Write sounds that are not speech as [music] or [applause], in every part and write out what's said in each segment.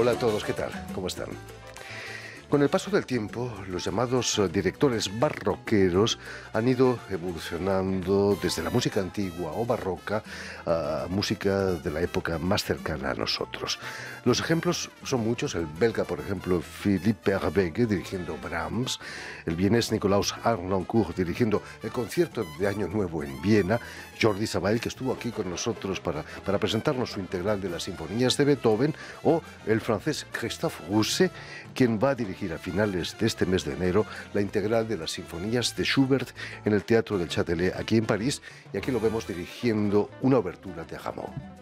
Hola a todos, ¿qué tal? ¿Cómo están? Con el paso del tiempo, los llamados eh, directores barroqueros han ido evolucionando desde la música antigua o barroca a música de la época más cercana a nosotros. Los ejemplos son muchos, el belga, por ejemplo, Philippe Herbege, dirigiendo Brahms, el vienés Nicolas Arnoncourt dirigiendo el concierto de Año Nuevo en Viena, Jordi Sabal, que estuvo aquí con nosotros para, presentarnos su integral de las sinfonías de Beethoven, o el francés Christophe Rousset, quien va a dirigir a finales de este mes de enero la integral de las sinfonías de Schubert en el Teatro del Châtelet aquí en París y aquí lo vemos dirigiendo una obertura de Hamon.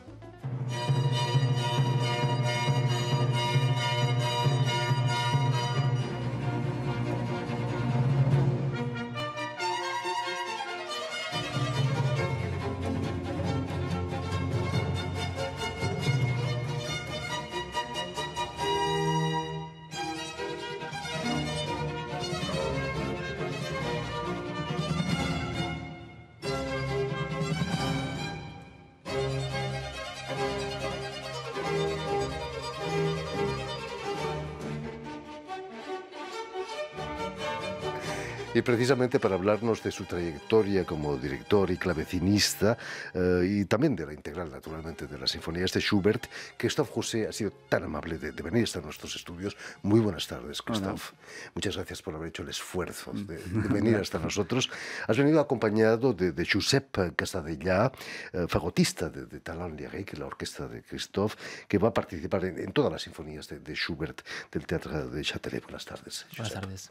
Y precisamente para hablarnos de su trayectoria como director y clavecinista, eh, y también de la integral, naturalmente, de las sinfonías de este Schubert, Christoph José ha sido tan amable de, venir hasta nuestros estudios. Muy buenas tardes, Christoph. Muchas gracias por haber hecho el esfuerzo de, mm. venir [laughs] hasta nosotros. Has venido acompañado de, Josep Giuseppe eh, fagotista de, de Talon que la orquesta de Christoph, que va a participar en, todas las sinfonías de, Schubert del Teatro de Châtelet. Buenas tardes. Buenas tardes.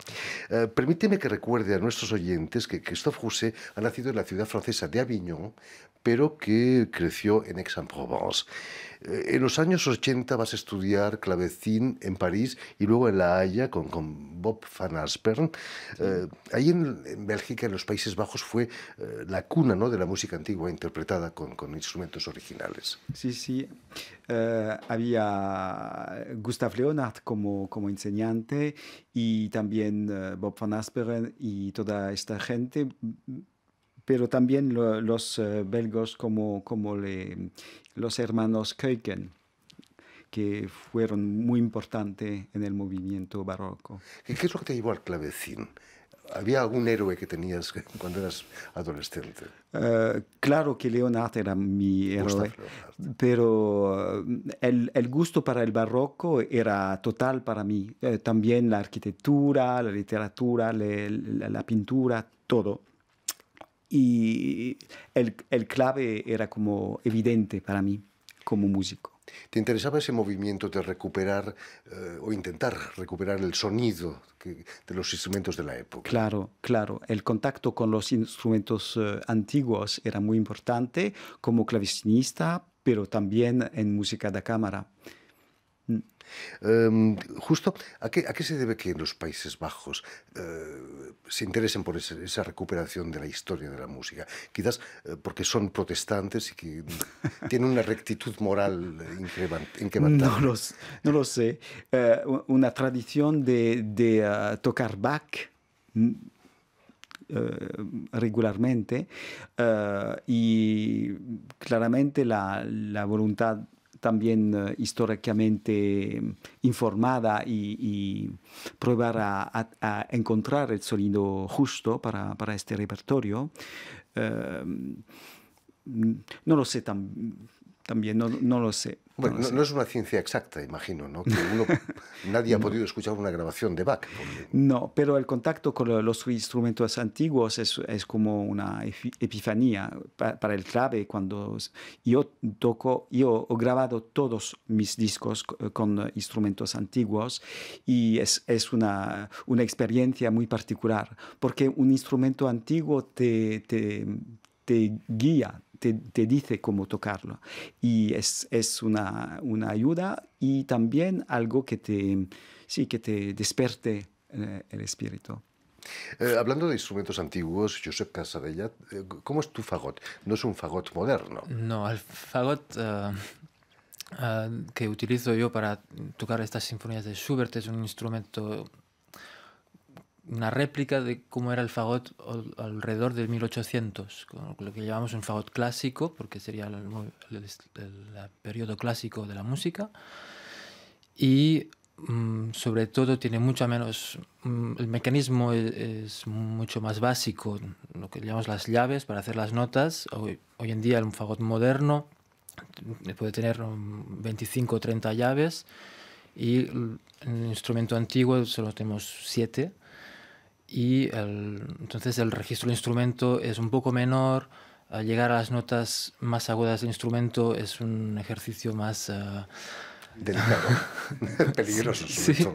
Eh, permíteme que recuerde a nuestros oyentes que Christophe Rousset ha nacido en la ciudad francesa de Avignon, pero que creció en Aix-en-Provence. En los años 80 vas a estudiar clavecín en París y luego en La Haya con, Bob van Aspern. Eh, ahí en, Bélgica, en los Países Bajos, fue eh, la cuna ¿no? de la música antigua interpretada con, con instrumentos originales. Sí, sí. Eh, había Gustav Leonard como, como enseñante y también Bob van Aspern y toda esta gente pero también los eh, belgos como, como le, los hermanos Keuken que fueron muy importantes en el movimiento barroco. qué es lo que te llevó al clavecín? ¿Había algún héroe que tenías cuando eras adolescente? Eh, claro que Leonardo era mi héroe, pero eh, el, el, gusto para el barroco era total para mí. también la arquitectura, la literatura, la, la pintura, todo y el, el clave era como evidente para mí como músico. ¿Te interesaba ese movimiento de recuperar eh, o intentar recuperar el sonido de los instrumentos de la época? Claro, claro. El contacto con los instrumentos eh, antiguos era muy importante como clavecinista, pero también en música de cámara. Em, justo, ¿a qué, se debe que en los Países Bajos eh, se interesen por esa recuperación de la historia de la música? Quizás eh, porque son protestantes y que [laughs] tienen una rectitud moral increíble. No, no lo sé. Eh, una tradición de, tocar Bach mm, regularmente y claramente la voluntad también eh, históricamente mm, informada y, probar a, encontrar el sonido justo para, este repertorio. Eh, mm, no lo sé también, no, lo sé. Bueno, no, es una ciencia exacta, imagino, ¿no? Que uno, [laughs] nadie ha podido escuchar una grabación de Bach. No, pero el contacto con los instrumentos antiguos es, como una epifanía para el clave. Cuando yo toco, yo he grabado todos mis discos con instrumentos antiguos y es, es una, una, experiencia muy particular, porque un instrumento antiguo te, te te guía, te, dice cómo tocarlo. Y es, es una, una, ayuda y también algo que te, sí, que te despierte eh, el espíritu. Eh, hablando de instrumentos antiguos, Josep Casadella, eh, ¿cómo es tu fagot? No es un fagot moderno. No, el fagot que utilizo yo para tocar estas sinfonías de Schubert es un instrumento una réplica de cómo era el fagot alrededor del 1800, con lo que llamamos un fagot clásico, porque sería el, periodo clásico de la música, y mm, sobre todo tiene mucho menos, mm, el mecanismo e, es, mucho más básico, lo que llamamos las llaves para hacer las notas, hoy, hoy en día un fagot moderno puede tener 25 mm, o 30 llaves, y en el instrumento antiguo solo tenemos 7 y el, entonces el registro del instrumento es un poco menor, al llegar a las notas más agudas del instrumento es un ejercicio más... Ah, [laughs] peligroso sí.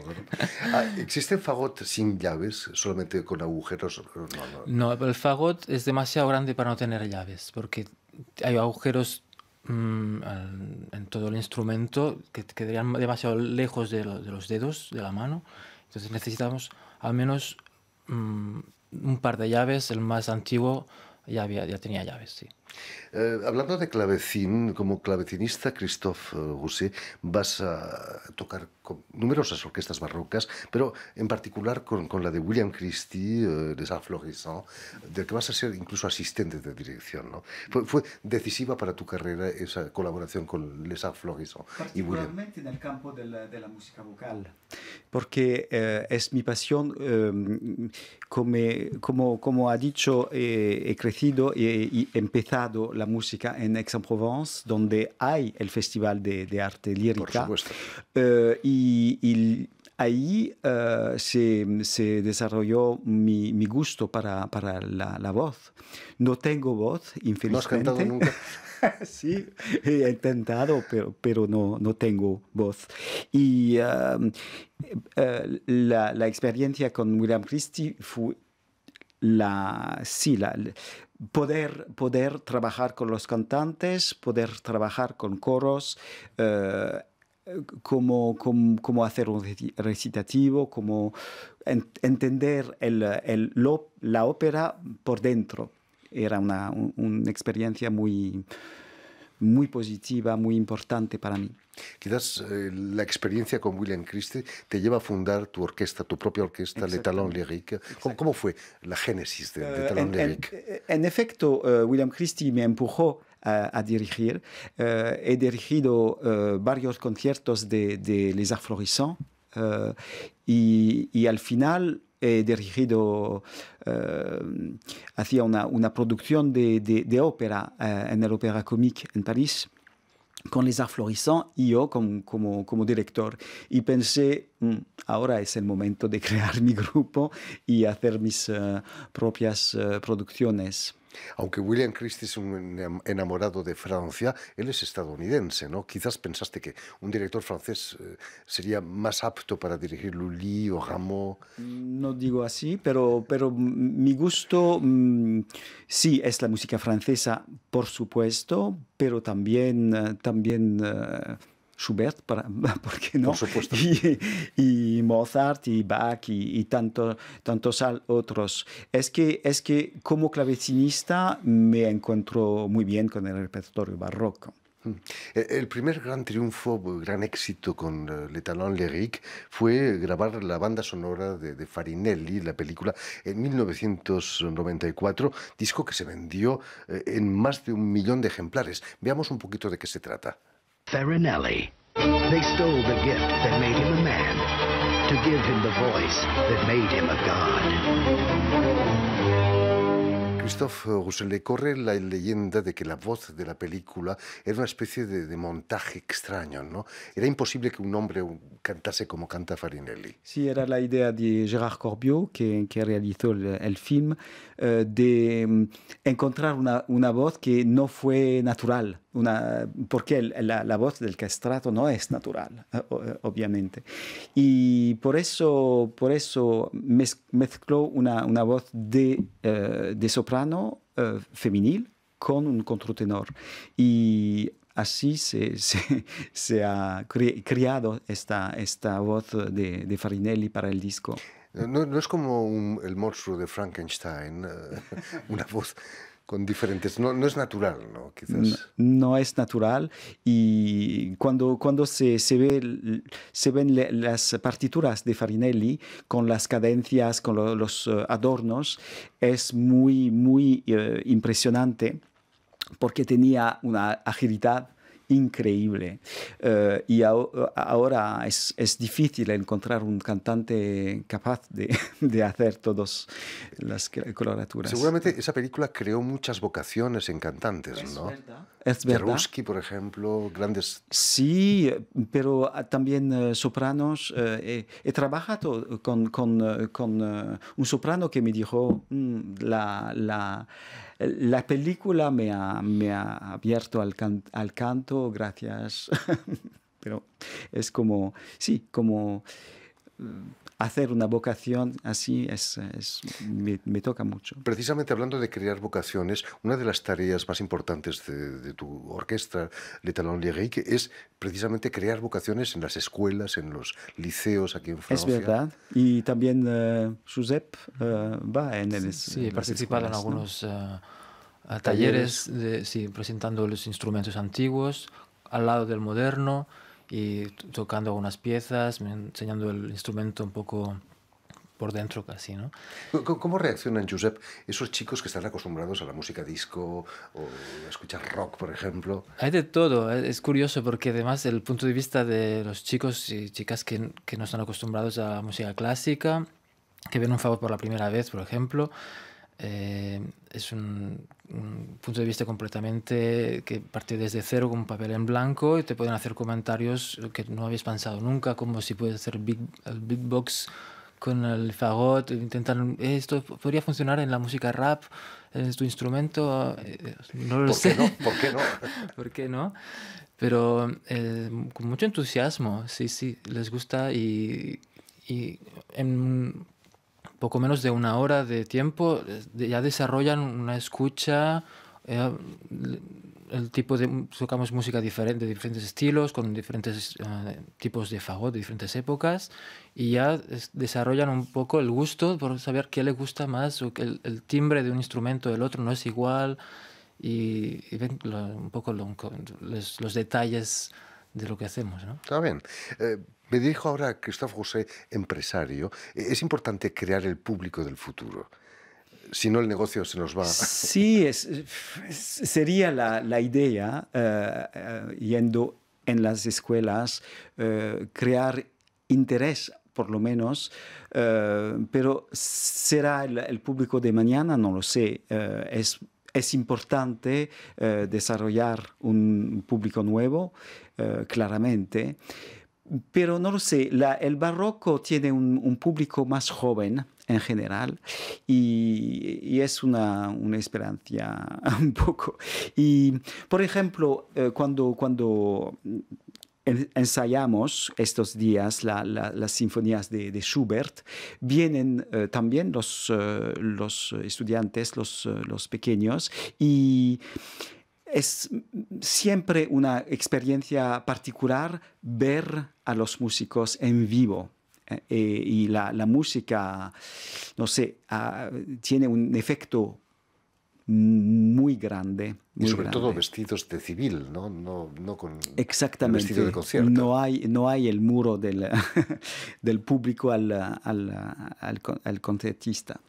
Ah, fagot sin llaves, solamente con agujeros? No, el fagot es demasiado grande para no tener llaves, porque hay agujeros mm, en todo el instrumento que quedarían demasiado lejos de los dedos, de la mano. Entonces necesitamos al menos Mm, un par de llaves, el más antiguo ya, había, ya tenía llaves, sí. Eh, hablando de clavecín, como clavecinista, Christophe eh, Rousset, vas a tocar con numerosas orquestas barrocas, pero en particular con, con la de William Christie, eh, Les de Saint del que vas a ser incluso asistente de dirección. ¿no? Fue, decisiva para tu carrera esa colaboración con Les Saint Florissant y William. en el campo de la, música vocal. Porque es mi pasión, como, como, como ha dicho, he crecido y, y empezado la música en Aix-en-Provence, donde hay el Festival de, Arte Lírica. Por supuesto. Eh, y, ahí eh, se, desarrolló mi, gusto para, la, voz. No tengo voz, infelizmente. ¿No has cantado nunca? [laughs] sí, he intentado, pero, pero no, no tengo voz. Y um, eh, la, experiencia con William Christie fue la, sí, la, poder, poder trabajar con los cantantes, poder trabajar con coros, eh, cómo, como, hacer un recitativo, cómo entender el, la ópera por dentro. Era una, una experiencia muy, muy positiva, muy importante para mí. Quizás eh, la experiencia con William Christie te lleva a fundar tu orquesta, tu propia orquesta, Le Talon Lyrique. ¿Cómo, fue la génesis de, Le eh, Talon uh, eh, en, efecto, William Christie me empujó a, dirigir. he dirigido varios conciertos de, Les Arts Florissants y, y, al final He dirigido eh, hacía una, producción de, ópera eh, en el Opéra Comique en París con Les Arts y yo como, director. Y pensé, mm, ahora es el momento de [laughs] crear mi grupo y hacer mis eh, propias producciones. Aunque William Christie es un enamorado de Francia, él es estadounidense, ¿no? Quizás pensaste que un director francés eh, sería más apto para dirigir Lully o Rameau. No digo así, pero, pero mi gusto mm, sí es la música francesa, por supuesto, pero también, eh, también eh, Schubert, para, [laughs] ¿por qué no? Y, Mozart y Bach y, tanto, tantos otros. Es que, es que como clavecinista me encuentro muy bien con el repertorio barroco. Mm. E, el primer gran triunfo, gran éxito con eh, Le Talon Léric fue grabar la banda sonora de, de, Farinelli, la película, en 1994, disco que se vendió eh, en más de un millón de ejemplares. Veamos un poquito de qué se trata. Farinelli. They stole the gift that made him a man to give him the voice that made him a god. Christophe corre la leyenda de que la voz de la película era una especie de, montaje extraño, ¿no? Era imposible que un hombre cantase como canta Farinelli. Sí, era la idea de Gerard Corbiot, que, realizó el, film, eh, de mm, encontrar una, una voz que no fue natural, una, porque la, voz del castrato no es natural, eh, eh, obviamente. Y por eso, por eso mezcló una, una voz de, eh, soprano femenil con un contratenor. Y así se, ha creado esta, esta voz de, Farinelli para el disco. No, es como el monstruo de Frankenstein, [laughs] una voz con diferentes. No, no es natural, ¿no? Quizás. No, es natural. Y cuando, cuando se, se, ve, se ven las partituras de Farinelli con las cadencias, con los eh, adornos, es muy, muy eh, impresionante porque tenía una agilidad increíble. Eh, y ahora es, difícil encontrar un cantante capaz de, [laughs] de hacer todas las coloraturas. Seguramente esa película creó muchas vocaciones en cantantes, ¿no? Es por ejemplo, grandes. Sí, pero ah, también eh, sopranos. Eh, eh, he, trabajado con, con, un soprano que me dijo: mm, la, la, la, película me ha, me ha abierto al canto, gracias. [laughs] pero es como, sí, como hacer una vocación así es, me, toca mucho. Precisamente hablando de crear vocaciones, una de las tareas más importantes de, tu orquesta, Le Talon Lyrique, es precisamente crear vocaciones en las escuelas, en los liceos aquí en Francia. Es verdad. Y también uh, eh, Josep eh, va en el. Sí, en participado en algunos. Eh, talleres, sí, presentando los instrumentos antiguos al lado del moderno, y tocando algunas piezas, enseñando el instrumento un poco por dentro casi, ¿no? ¿Cómo reaccionan, Josep, esos chicos que están acostumbrados a la música disco o a escuchar rock, por ejemplo? Hay de todo. E, es curioso porque además el punto de vista de los chicos y chicas que, no están acostumbrados a la música clásica, que ven un favor por la primera vez, por ejemplo, eh, es un, punto de vista completamente que parte desde cero con un papel en blanco y te pueden hacer comentarios que no habías pensado nunca, como si puedes hacer big, el beatbox con el fagot, intentan, eh, esto podría funcionar en la música rap, en tu instrumento, eh, no lo sé. no? ¿Por qué no? [laughs] ¿Por qué no? Pero con mucho entusiasmo, sí, sí, les gusta y, y en poco menos de una hora de tiempo, ya desarrollan una escucha, eh, el tipo de tocamos música diferente, de diferentes estilos, con diferentes eh, tipos de fagot, de diferentes épocas, y ya desarrollan un poco el gusto por saber qué le gusta más, o que el, timbre de un instrumento del otro no es igual, y, ven un poco los, los detalles de lo que hacemos. ¿no? Está bien. Eh, me dijo ahora Cristóbal José, empresario, eh, es importante crear el público del futuro. Si no, el negocio se nos va. Sí, es, sería la, idea, eh, yendo en las escuelas, crear interés por lo menos, pero será el, el, público de mañana, no lo sé. es es importante eh, desarrollar un público nuevo, eh, claramente. Pero no lo sé, el barroco tiene un, público más joven en general y, es una, esperanza [laughs] un poco. Y, por ejemplo, eh, cuando, cuando ensayamos estos días las sinfonías de, Schubert, vienen eh, también los, eh, los estudiantes, eh, los, pequeños, y es siempre una experiencia particular ver a los músicos en vivo. y la, música, no sé, ah, tiene un efecto muy grande. y sobre todo vestidos de civil, ¿no? No, no con Exactamente. vestido de concierto. No hay, no hay el muro [laughs] del, público al, al, al, concertista.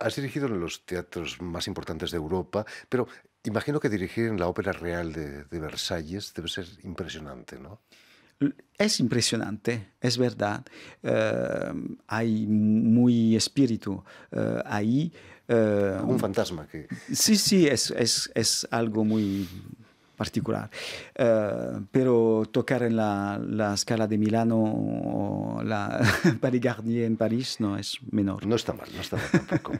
Has dirigido en los teatros más importantes de Europa, pero imagino que dirigir en la Ópera Real de, de Versalles debe ser impresionante, ¿no? es impresionante, es verdad. Eh, hay muy espíritu eh, ahí. Eh, un fantasma que... Sí, sí, es, es, es algo muy particular. Eh, pero tocar en la, la, escala de Milano o la [laughs] Paris Garnier en París no es menor. No está mal, no está mal tampoco.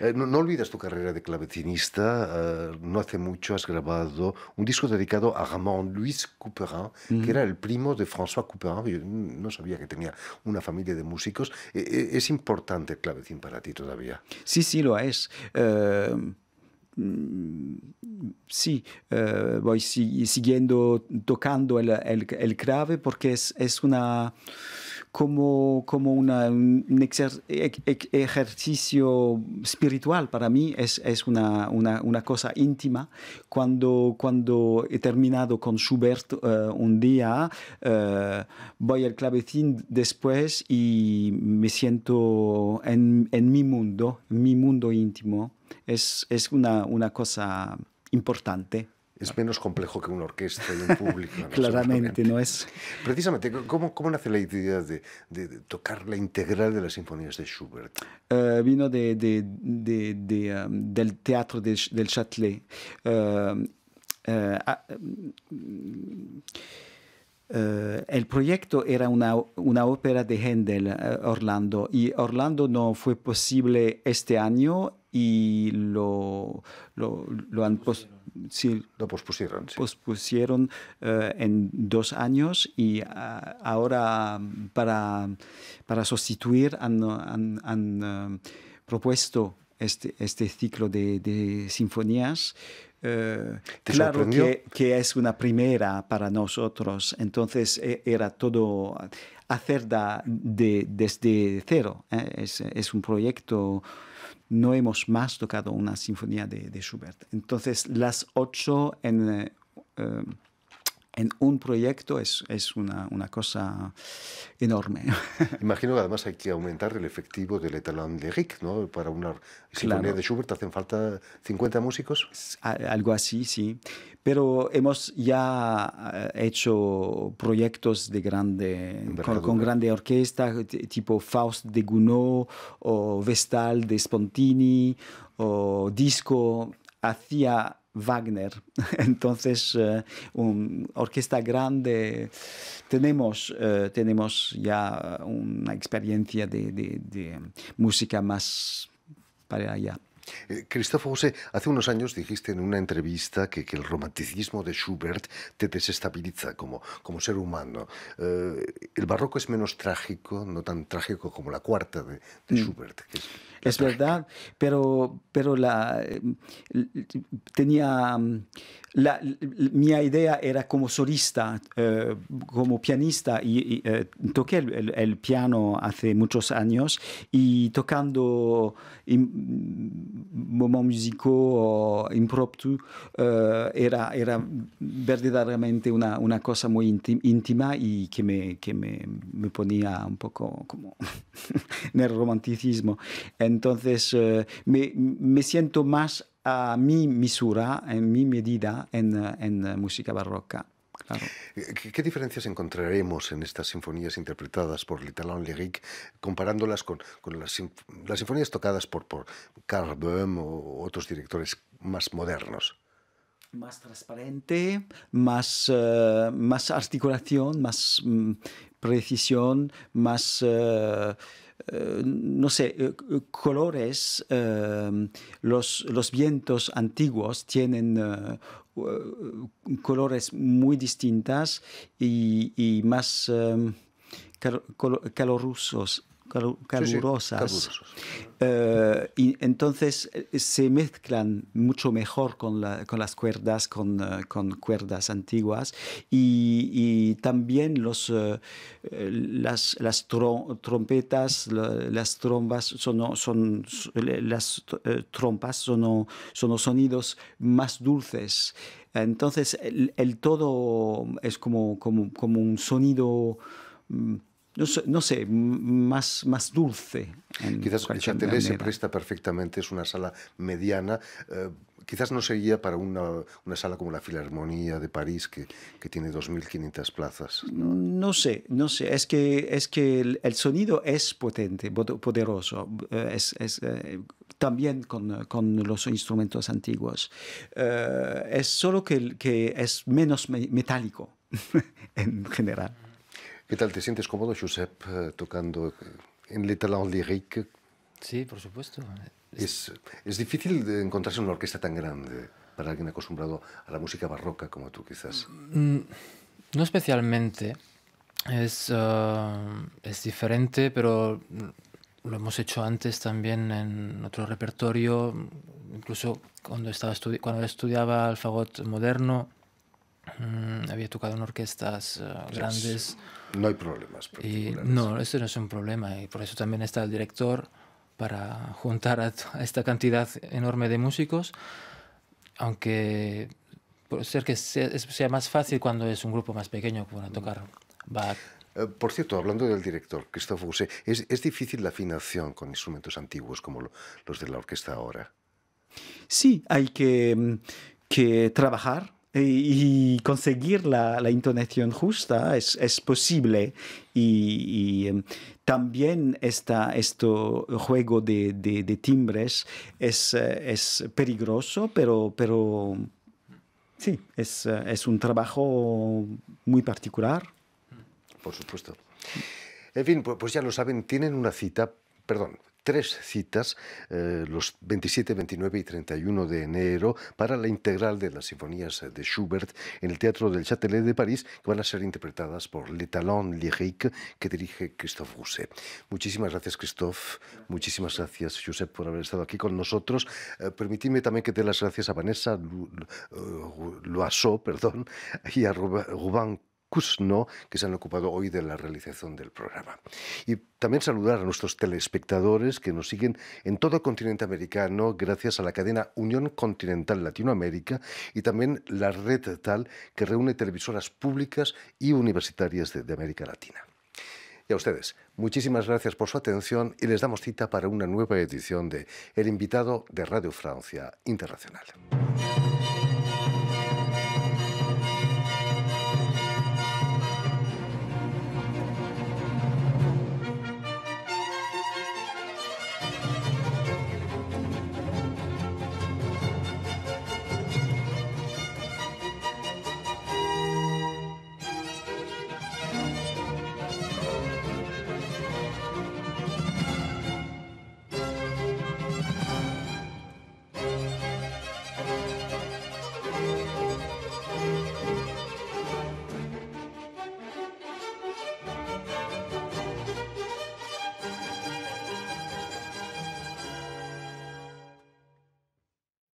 Eh, no, olvidas tu carrera de clavecinista. Eh, no hace mucho has grabado un disco dedicado a Ramón Luis Couperin, que era el primo de François Couperin. Yo no sabía que tenía una familia de músicos. ¿Es importante el clavecin para ti todavía? Sí, sí, lo es. Mm, sí, eh, voy siguiendo tocando el, clave porque es, una como, un ejercicio espiritual para mí, es, una, cosa íntima. Cuando, he terminado con Schubert eh, un día, eh, voy al clavecín después y me siento en, mi mundo, mi mundo íntimo es, es una, una cosa importante. Es menos complejo que una orquesta y un público. [laughs] Claramente, no es. Precisamente, ¿cómo, cómo nace la idea de, de, tocar la integral de las sinfonías de Schubert? Eh, vino de, de um, del teatro del Châtelet. Eh, eh, ah, mm, eh, el proyecto era una, una ópera de Händel, eh, Orlando, y Orlando no fue posible este año y lo, lo, lo han lo pospusieron, pospusieron eh, en dos años y ah, ahora para, para sustituir han, han, han propuesto este, este, ciclo de, sinfonías. Eh, claro que, es una primera para nosotros, entonces e, era todo hacer da, de, desde cero. ¿eh? Es, un proyecto, no hemos más tocado una sinfonía de, Schubert. Entonces, las ocho en, eh, en un proyecto es, es una, una, cosa enorme. [laughs] Imagino que además hay que aumentar el efectivo del de Rick, ¿no? Para una sinfonía de Schubert hacen falta 50 músicos. Algo así, sí. Pero hemos ya eh, hecho proyectos de grande, con, grandes grande orquesta, tipo Faust de Gounod o Vestal de Spontini o Disco. Hacía Wagner. [laughs] Entonces, eh, una orquesta grande, tenemos, eh, tenemos ya una experiencia de, de música más para allá. Eh, Cristóbal José, hace unos años dijiste en una entrevista que, el romanticismo de Schubert te desestabiliza como, como ser humano. Eh, el barroco es menos trágico, no tan trágico como la cuarta de, mm. Schubert. es, verdad, pero, pero la, tenía... La, mi idea era como solista, eh, como pianista, y, toqué el, piano hace muchos años y tocando Momento musicaux impromptus eh, era, era verdaderamente una, una cosa muy íntima y que me, que me, ponía un poco como en [laughs] el romanticismo. Entonces eh, me, siento más a mi misura, en mi medida, en, en música barroca. ¿Qué, diferencias encontraremos en estas sinfonías interpretadas por Litalon Lyric comparándolas con, las, sinfonías tocadas por, por Carl Böhm o otros directores más modernos? Más transparente, más, eh, más articulación, más mm, precisión, más... Eh, eh, no sé, eh, colores, eh, los, los, vientos antiguos tienen colores muy distintas y, más calorosos calurosas. Eh, y entonces eh, se mezclan mucho mejor con, las cuerdas, eh, con, cuerdas antiguas. Y, también los, las, las trompetas, las trombas, son, son, las trompas son, sonidos más dulces. Entonces el, todo es como, como, un sonido... Mm, no, sé, más, más dulce. quizás el Châtelet se presta perfectamente, es una sala mediana. Eh, quizás no sería para una, sala como la Filarmonía de París, que, que tiene 2.500 plazas. Mm, ¿no? sé, no sé. Es que, es que el, sonido es potente, poderoso. Eh, eh, también con, los instrumentos antiguos. es solo que es menos metálico [laughs] en general. ¿Qué tal? ¿Te sientes cómodo, Josep, eh, tocando eh, en el talón lyrique? Sí, por supuesto. Es, difícil encontrarse en una orquesta tan grande para alguien acostumbrado a la música barroca como tú, quizás. Mm, no especialmente. Es, eh, es diferente, pero lo hemos hecho antes también en otro repertorio, incluso cuando, estaba cuando estudiaba el fagot moderno, Mm, había tocado en orquestas eh, grandes. No hay problemas. Y, no, eso no es un problema. Y por eso también está el director para juntar a, esta cantidad enorme de músicos. Aunque puede ser que sea, más fácil cuando es un grupo más pequeño para tocar Bach. Eh, por cierto, hablando del director, Christophe ¿es, difícil la afinación con instrumentos antiguos como los de la orquesta ahora? Sí, hay que mm, trabajar y conseguir la, intonación justa es, posible. Y, em, también esta, este juego de, timbres eh, es, peligroso, pero, pero mm, sí, es, eh, es, un trabajo muy particular. Por supuesto. En fin, pues ya lo saben, tienen una cita, perdón, tres citas eh, los 27, 29 y 31 de enero para la integral de las sinfonías de Schubert en el Teatro del Châtelet de París, que van a ser interpretadas por Le Talon Lyrique, que dirige Christophe Rousset. Muchísimas gracias, Christophe. Muchísimas gracias, Josep, por haber estado aquí con nosotros. Eh, permitidme también que dé las gracias a Vanessa eh, Loiseau, perdón, y a Rubén que se han ocupado hoy de la realización del programa. Y también saludar a nuestros telespectadores que nos siguen en todo el continente americano gracias a la cadena Unión Continental Latinoamérica y también la red TAL que reúne televisoras públicas y universitarias de, de América Latina. Y a ustedes, muchísimas gracias por su atención y les damos cita para una nueva edición de El invitado de Radio Francia Internacional.